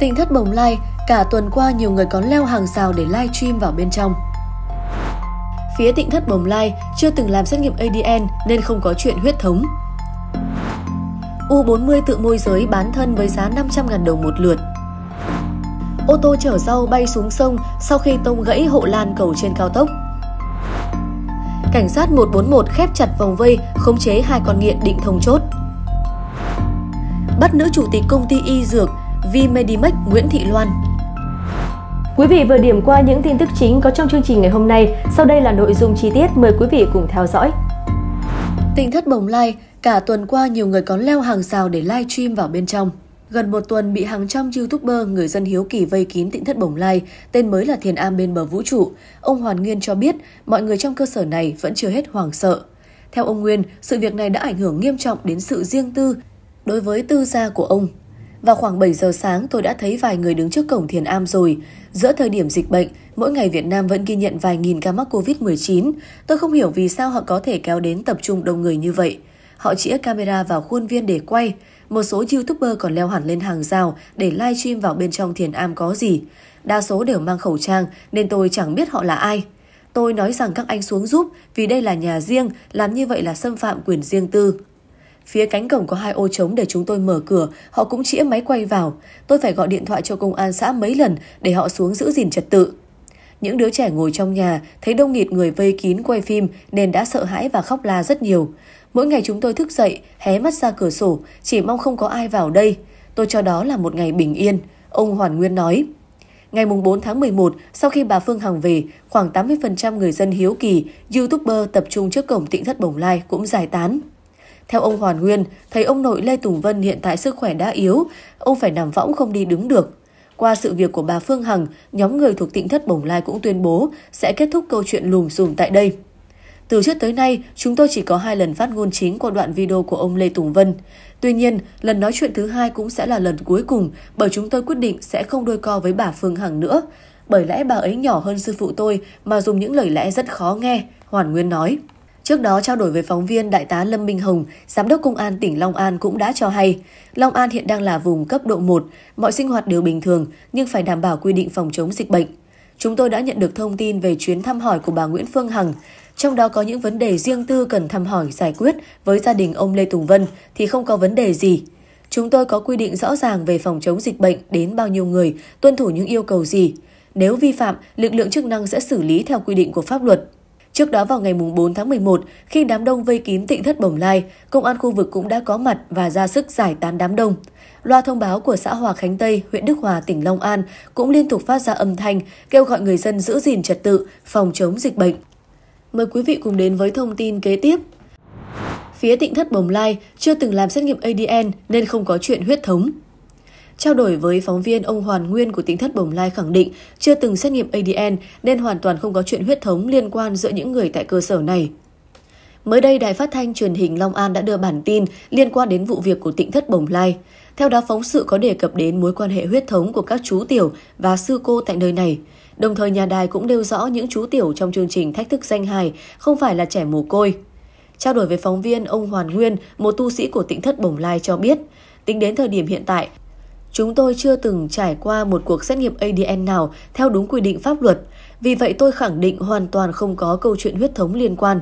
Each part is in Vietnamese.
Tỉnh thất bồng lai, cả tuần qua nhiều người còn leo hàng rào để live stream vào bên trong. Phía Tịnh thất bồng lai chưa từng làm xét nghiệm ADN nên không có chuyện huyết thống. U40 tự môi giới bán thân với giá 500.000 đồng một lượt. Ô tô chở rau bay xuống sông sau khi tông gãy hộ lan cầu trên cao tốc. Cảnh sát 141 khép chặt vòng vây, khống chế hai con nghiện định thông chốt. Bắt nữ chủ tịch công ty y dược Vmedimax Nguyễn Thị Loan. Quý vị vừa điểm qua những tin tức chính có trong chương trình ngày hôm nay. Sau đây là nội dung chi tiết mời quý vị cùng theo dõi. Tỉnh thất Bồng Lai, cả tuần qua nhiều người có leo hàng rào để live stream vào bên trong. Gần một tuần bị hàng trăm youtuber người dân hiếu kỳ vây kín tịnh thất Bồng Lai, tên mới là Thiền Am bên bờ vũ trụ. Ông Hoàn Nguyên cho biết mọi người trong cơ sở này vẫn chưa hết hoảng sợ. Theo ông Nguyên, sự việc này đã ảnh hưởng nghiêm trọng đến sự riêng tư đối với tư gia của ông. Vào khoảng 7 giờ sáng tôi đã thấy vài người đứng trước cổng Thiền Am rồi. Giữa thời điểm dịch bệnh, mỗi ngày Việt Nam vẫn ghi nhận vài nghìn ca mắc Covid-19. Tôi không hiểu vì sao họ có thể kéo đến tập trung đông người như vậy. Họ chĩa camera vào khuôn viên để quay. Một số YouTuber còn leo hẳn lên hàng rào để livestream vào bên trong Thiền Am có gì. Đa số đều mang khẩu trang nên tôi chẳng biết họ là ai. Tôi nói rằng các anh xuống giúp vì đây là nhà riêng, làm như vậy là xâm phạm quyền riêng tư. Phía cánh cổng có hai ô trống để chúng tôi mở cửa, họ cũng chĩa máy quay vào. Tôi phải gọi điện thoại cho công an xã mấy lần để họ xuống giữ gìn trật tự. Những đứa trẻ ngồi trong nhà, thấy đông nghịt người vây kín quay phim nên đã sợ hãi và khóc la rất nhiều. Mỗi ngày chúng tôi thức dậy, hé mắt ra cửa sổ, chỉ mong không có ai vào đây. Tôi cho đó là một ngày bình yên, ông Hoàn Nguyên nói. Ngày 4 tháng 11, sau khi bà Phương Hằng về, khoảng 80% người dân hiếu kỳ, YouTuber tập trung trước cổng tỉnh thất Bồng Lai cũng giải tán. Theo ông Hoàn Nguyên, thấy ông nội Lê Tùng Vân hiện tại sức khỏe đã yếu, ông phải nằm võng không đi đứng được. Qua sự việc của bà Phương Hằng, nhóm người thuộc tịnh thất Bồng Lai cũng tuyên bố sẽ kết thúc câu chuyện lùm xùm tại đây. Từ trước tới nay, chúng tôi chỉ có hai lần phát ngôn chính qua đoạn video của ông Lê Tùng Vân. Tuy nhiên, lần nói chuyện thứ hai cũng sẽ là lần cuối cùng bởi chúng tôi quyết định sẽ không đôi co với bà Phương Hằng nữa. Bởi lẽ bà ấy nhỏ hơn sư phụ tôi mà dùng những lời lẽ rất khó nghe, Hoàn Nguyên nói. Trước đó trao đổi với phóng viên Đại tá Lâm Minh Hồng, Giám đốc Công an tỉnh Long An cũng đã cho hay, Long An hiện đang là vùng cấp độ 1, mọi sinh hoạt đều bình thường nhưng phải đảm bảo quy định phòng chống dịch bệnh. Chúng tôi đã nhận được thông tin về chuyến thăm hỏi của bà Nguyễn Phương Hằng, trong đó có những vấn đề riêng tư cần thăm hỏi giải quyết với gia đình ông Lê Tùng Vân thì không có vấn đề gì. Chúng tôi có quy định rõ ràng về phòng chống dịch bệnh đến bao nhiêu người, tuân thủ những yêu cầu gì. Nếu vi phạm, lực lượng chức năng sẽ xử lý theo quy định của pháp luật. Trước đó vào ngày 4 tháng 11, khi đám đông vây kín tịnh thất Bồng Lai, công an khu vực cũng đã có mặt và ra sức giải tán đám đông. Loa thông báo của xã Hòa Khánh Tây, huyện Đức Hòa, tỉnh Long An cũng liên tục phát ra âm thanh kêu gọi người dân giữ gìn trật tự, phòng chống dịch bệnh. Mời quý vị cùng đến với thông tin kế tiếp. Phía tịnh thất Bồng Lai chưa từng làm xét nghiệm ADN nên không có chuyện huyết thống. Trao đổi với phóng viên, ông Hoàn Nguyên của tỉnh thất Bồng Lai khẳng định chưa từng xét nghiệm ADN nên hoàn toàn không có chuyện huyết thống liên quan giữa những người tại cơ sở này. Mới đây, Đài Phát thanh truyền hình Long An đã đưa bản tin liên quan đến vụ việc của tỉnh thất Bồng Lai. Theo đó, phóng sự có đề cập đến mối quan hệ huyết thống của các chú tiểu và sư cô tại nơi này. Đồng thời, nhà đài cũng nêu rõ những chú tiểu trong chương trình Thách thức danh hài không phải là trẻ mồ côi. Trao đổi với phóng viên, ông Hoàn Nguyên, một tu sĩ của tỉnh thất Bồng Lai cho biết, tính đến thời điểm hiện tại, Chúng tôi chưa từng trải qua một cuộc xét nghiệm ADN nào theo đúng quy định pháp luật, vì vậy tôi khẳng định hoàn toàn không có câu chuyện huyết thống liên quan.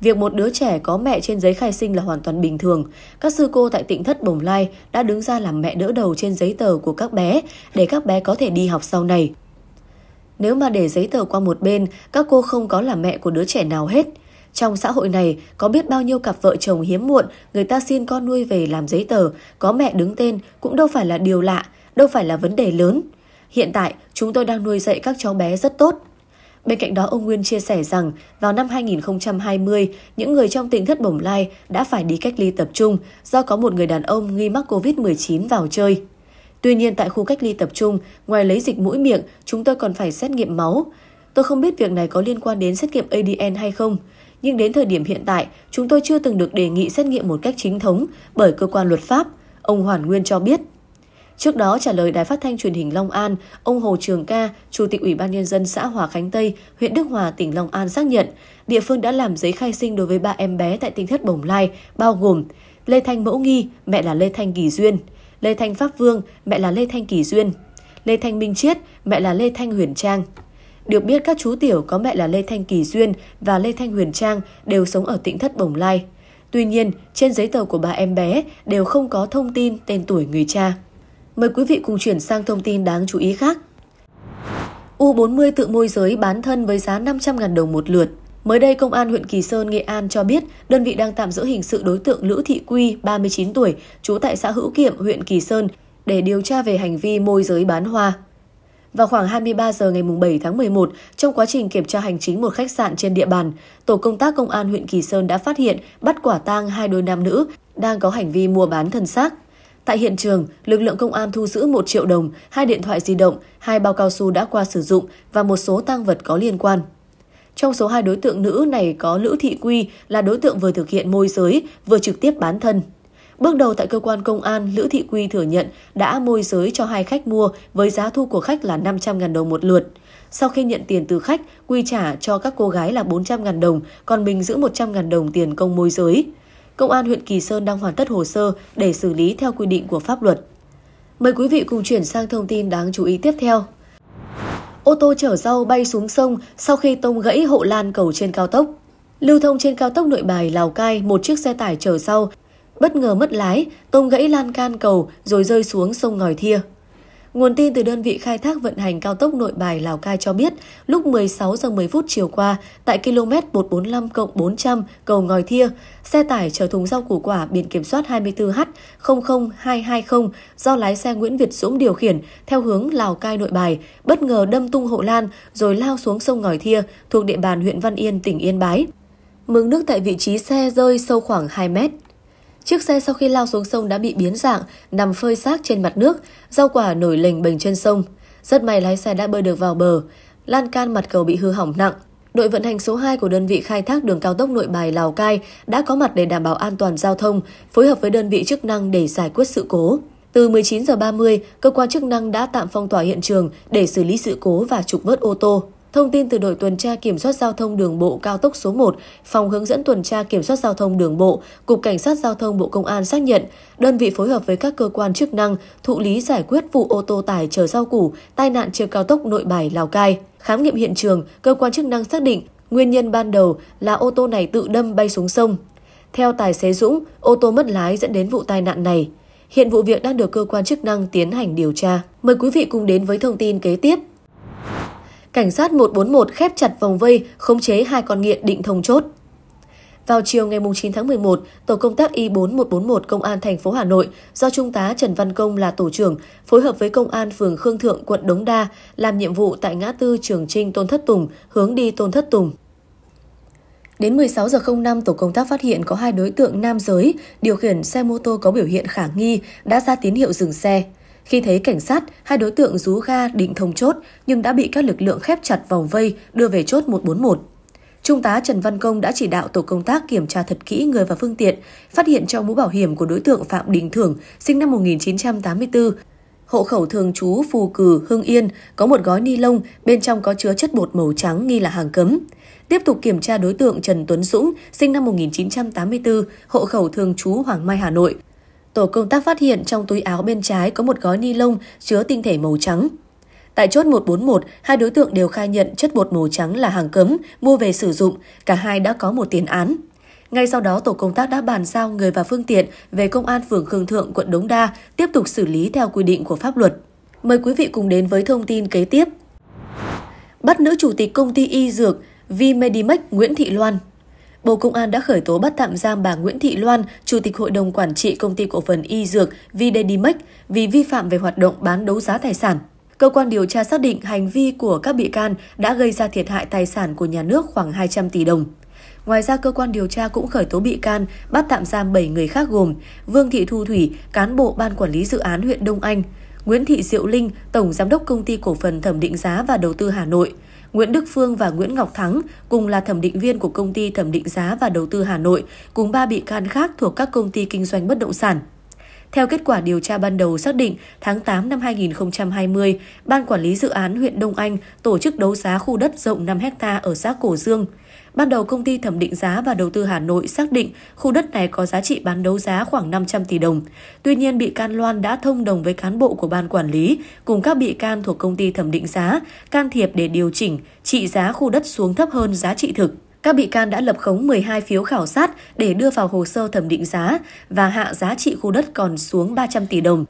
Việc một đứa trẻ có mẹ trên giấy khai sinh là hoàn toàn bình thường. Các sư cô tại tỉnh thất Bồng Lai đã đứng ra làm mẹ đỡ đầu trên giấy tờ của các bé để các bé có thể đi học sau này. Nếu mà để giấy tờ qua một bên, các cô không có là mẹ của đứa trẻ nào hết – trong xã hội này, có biết bao nhiêu cặp vợ chồng hiếm muộn, người ta xin con nuôi về làm giấy tờ, có mẹ đứng tên cũng đâu phải là điều lạ, đâu phải là vấn đề lớn. Hiện tại, chúng tôi đang nuôi dạy các cháu bé rất tốt. Bên cạnh đó, ông Nguyên chia sẻ rằng vào năm 2020, những người trong tỉnh thất bồng lai đã phải đi cách ly tập trung do có một người đàn ông nghi mắc COVID-19 vào chơi. Tuy nhiên, tại khu cách ly tập trung, ngoài lấy dịch mũi miệng, chúng tôi còn phải xét nghiệm máu. Tôi không biết việc này có liên quan đến xét nghiệm ADN hay không nhưng đến thời điểm hiện tại, chúng tôi chưa từng được đề nghị xét nghiệm một cách chính thống bởi cơ quan luật pháp, ông Hoàn Nguyên cho biết. Trước đó trả lời Đài Phát thanh Truyền hình Long An, ông Hồ Trường Ca, Chủ tịch Ủy ban Nhân dân xã Hòa Khánh Tây, huyện Đức Hòa, tỉnh Long An xác nhận, địa phương đã làm giấy khai sinh đối với ba em bé tại tỉnh thất Bồng Lai, bao gồm Lê Thanh Mẫu Nghi, mẹ là Lê Thanh Kỳ Duyên, Lê Thanh Pháp Vương, mẹ là Lê Thanh Kỳ Duyên, Lê Thanh Minh Chiết, mẹ là Lê Thanh Huyền Trang. Được biết các chú tiểu có mẹ là Lê Thanh Kỳ Duyên và Lê Thanh Huyền Trang đều sống ở tỉnh Thất Bồng Lai. Tuy nhiên, trên giấy tờ của bà em bé đều không có thông tin tên tuổi người cha. Mời quý vị cùng chuyển sang thông tin đáng chú ý khác. U40 tự môi giới bán thân với giá 500.000 đồng một lượt. Mới đây, Công an huyện Kỳ Sơn, Nghệ An cho biết đơn vị đang tạm giữ hình sự đối tượng Lữ Thị Quy, 39 tuổi, trú tại xã Hữu Kiệm, huyện Kỳ Sơn, để điều tra về hành vi môi giới bán hoa. Vào khoảng 23 giờ ngày 7 tháng 11, trong quá trình kiểm tra hành chính một khách sạn trên địa bàn, tổ công tác công an huyện Kỳ Sơn đã phát hiện bắt quả tang hai đôi nam nữ đang có hành vi mua bán thân xác. Tại hiện trường, lực lượng công an thu giữ 1 triệu đồng, hai điện thoại di động, hai bao cao su đã qua sử dụng và một số tăng vật có liên quan. Trong số hai đối tượng nữ này có Lữ Thị Quy là đối tượng vừa thực hiện môi giới, vừa trực tiếp bán thân. Bước đầu tại cơ quan công an, Lữ Thị Quy thừa nhận đã môi giới cho hai khách mua với giá thu của khách là 500.000 đồng một lượt. Sau khi nhận tiền từ khách, Quy trả cho các cô gái là 400.000 đồng, còn mình giữ 100.000 đồng tiền công môi giới. Công an huyện Kỳ Sơn đang hoàn tất hồ sơ để xử lý theo quy định của pháp luật. Mời quý vị cùng chuyển sang thông tin đáng chú ý tiếp theo. Ô tô chở rau bay xuống sông sau khi tông gãy hộ lan cầu trên cao tốc. Lưu thông trên cao tốc nội bài Lào Cai, một chiếc xe tải chở rau bất ngờ mất lái, tông gãy lan can cầu rồi rơi xuống sông Ngòi Thia. Nguồn tin từ đơn vị khai thác vận hành cao tốc Nội Bài Lào Cai cho biết, lúc 16 giờ 10 phút chiều qua, tại km 145 400 cầu Ngòi Thia, xe tải chở thùng rau củ quả biển kiểm soát 24H 00220 do lái xe Nguyễn Việt Dũng điều khiển theo hướng Lào Cai Nội Bài bất ngờ đâm tung hộ lan rồi lao xuống sông Ngòi Thia thuộc địa bàn huyện Văn Yên, tỉnh Yên Bái. mương nước tại vị trí xe rơi sâu khoảng 2 mét. Chiếc xe sau khi lao xuống sông đã bị biến dạng, nằm phơi xác trên mặt nước, rau quả nổi lềnh bềnh trên sông. Rất may lái xe đã bơi được vào bờ. Lan can mặt cầu bị hư hỏng nặng. Đội vận hành số 2 của đơn vị khai thác đường cao tốc Nội Bài Lào Cai đã có mặt để đảm bảo an toàn giao thông, phối hợp với đơn vị chức năng để giải quyết sự cố. Từ 19 h 30, cơ quan chức năng đã tạm phong tỏa hiện trường để xử lý sự cố và trục vớt ô tô. Thông tin từ đội tuần tra kiểm soát giao thông đường bộ cao tốc số 1, phòng hướng dẫn tuần tra kiểm soát giao thông đường bộ, Cục Cảnh sát Giao thông Bộ Công an xác nhận, đơn vị phối hợp với các cơ quan chức năng thụ lý giải quyết vụ ô tô tải chở rau củ tai nạn trên cao tốc Nội Bài Lào Cai. Khám nghiệm hiện trường, cơ quan chức năng xác định nguyên nhân ban đầu là ô tô này tự đâm bay xuống sông. Theo tài xế Dũng, ô tô mất lái dẫn đến vụ tai nạn này. Hiện vụ việc đang được cơ quan chức năng tiến hành điều tra. Mời quý vị cùng đến với thông tin kế tiếp cảnh sát 141 khép chặt vòng vây, khống chế hai con nghiện định thông chốt. Vào chiều ngày 9 tháng 11, tổ công tác Y4141 Công an thành phố Hà Nội do Trung tá Trần Văn Công là tổ trưởng, phối hợp với Công an phường Khương Thượng, quận Đống Đa, làm nhiệm vụ tại ngã tư Trường Trinh Tôn Thất Tùng, hướng đi Tôn Thất Tùng. Đến 16 giờ 05, tổ công tác phát hiện có hai đối tượng nam giới điều khiển xe mô tô có biểu hiện khả nghi đã ra tín hiệu dừng xe. Khi thấy cảnh sát, hai đối tượng rú ga định thông chốt nhưng đã bị các lực lượng khép chặt vòng vây đưa về chốt 141. Trung tá Trần Văn Công đã chỉ đạo tổ công tác kiểm tra thật kỹ người và phương tiện, phát hiện trong mũ bảo hiểm của đối tượng Phạm Đình Thưởng, sinh năm 1984, hộ khẩu thường trú Phù Cử, Hưng Yên, có một gói ni lông, bên trong có chứa chất bột màu trắng nghi là hàng cấm. Tiếp tục kiểm tra đối tượng Trần Tuấn Dũng, sinh năm 1984, hộ khẩu thường trú Hoàng Mai, Hà Nội, Tổ công tác phát hiện trong túi áo bên trái có một gói ni lông chứa tinh thể màu trắng. Tại chốt 141, hai đối tượng đều khai nhận chất bột màu trắng là hàng cấm, mua về sử dụng, cả hai đã có một tiền án. Ngay sau đó, tổ công tác đã bàn giao người và phương tiện về Công an phường Khương Thượng, quận Đống Đa tiếp tục xử lý theo quy định của pháp luật. Mời quý vị cùng đến với thông tin kế tiếp. Bắt nữ chủ tịch công ty y dược Medimax Nguyễn Thị Loan Bộ Công an đã khởi tố bắt tạm giam bà Nguyễn Thị Loan, Chủ tịch Hội đồng Quản trị Công ty Cổ phần Y Dược Videdimac vì vi phạm về hoạt động bán đấu giá tài sản. Cơ quan điều tra xác định hành vi của các bị can đã gây ra thiệt hại tài sản của nhà nước khoảng 200 tỷ đồng. Ngoài ra, cơ quan điều tra cũng khởi tố bị can, bắt tạm giam 7 người khác gồm Vương Thị Thu Thủy, cán bộ Ban Quản lý Dự án huyện Đông Anh, Nguyễn Thị Diệu Linh, Tổng Giám đốc Công ty Cổ phần Thẩm định Giá và Đầu tư Hà Nội, Nguyễn Đức Phương và Nguyễn Ngọc Thắng cùng là thẩm định viên của công ty thẩm định giá và đầu tư Hà Nội cùng ba bị can khác thuộc các công ty kinh doanh bất động sản. Theo kết quả điều tra ban đầu xác định, tháng 8 năm 2020, Ban Quản lý Dự án huyện Đông Anh tổ chức đấu giá khu đất rộng 5 hecta ở xã Cổ Dương – Ban đầu công ty thẩm định giá và đầu tư Hà Nội xác định khu đất này có giá trị bán đấu giá khoảng 500 tỷ đồng. Tuy nhiên, bị can Loan đã thông đồng với cán bộ của ban quản lý cùng các bị can thuộc công ty thẩm định giá can thiệp để điều chỉnh trị giá khu đất xuống thấp hơn giá trị thực các bị can đã lập khống 12 phiếu khảo sát để đưa vào hồ sơ thẩm định giá và hạ giá trị khu đất còn xuống 300 tỷ đồng.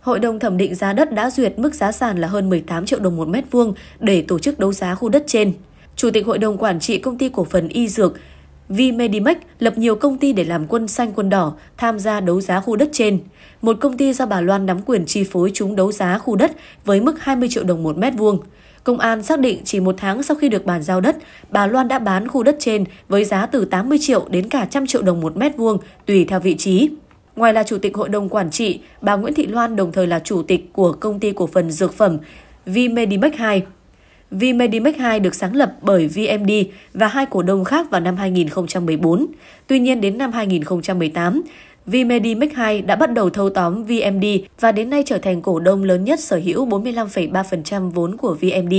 Hội đồng thẩm định giá đất đã duyệt mức giá sàn là hơn 18 triệu đồng một mét vuông để tổ chức đấu giá khu đất trên. Chủ tịch Hội đồng Quản trị Công ty Cổ phần Y Dược Medimax lập nhiều công ty để làm quân xanh quân đỏ tham gia đấu giá khu đất trên. Một công ty do bà Loan nắm quyền chi phối chúng đấu giá khu đất với mức 20 triệu đồng một mét vuông. Công an xác định chỉ một tháng sau khi được bàn giao đất, bà Loan đã bán khu đất trên với giá từ 80 triệu đến cả trăm triệu đồng một mét vuông tùy theo vị trí. Ngoài là chủ tịch hội đồng quản trị, bà Nguyễn Thị Loan đồng thời là chủ tịch của công ty cổ phần dược phẩm Medimax 2. VMedimax 2 được sáng lập bởi VMD và hai cổ đông khác vào năm 2014. Tuy nhiên đến năm 2018, VMedimax 2 đã bắt đầu thâu tóm VMD và đến nay trở thành cổ đông lớn nhất sở hữu 45,3% vốn của VMD.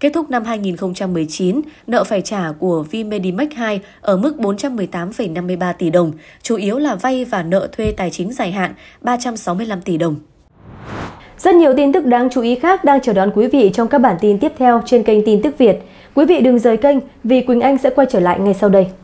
Kết thúc năm 2019, nợ phải trả của Vmedimax 2 ở mức 418,53 tỷ đồng, chủ yếu là vay và nợ thuê tài chính dài hạn 365 tỷ đồng. Rất nhiều tin tức đáng chú ý khác đang chờ đón quý vị trong các bản tin tiếp theo trên kênh Tin tức Việt. Quý vị đừng rời kênh vì Quỳnh Anh sẽ quay trở lại ngay sau đây.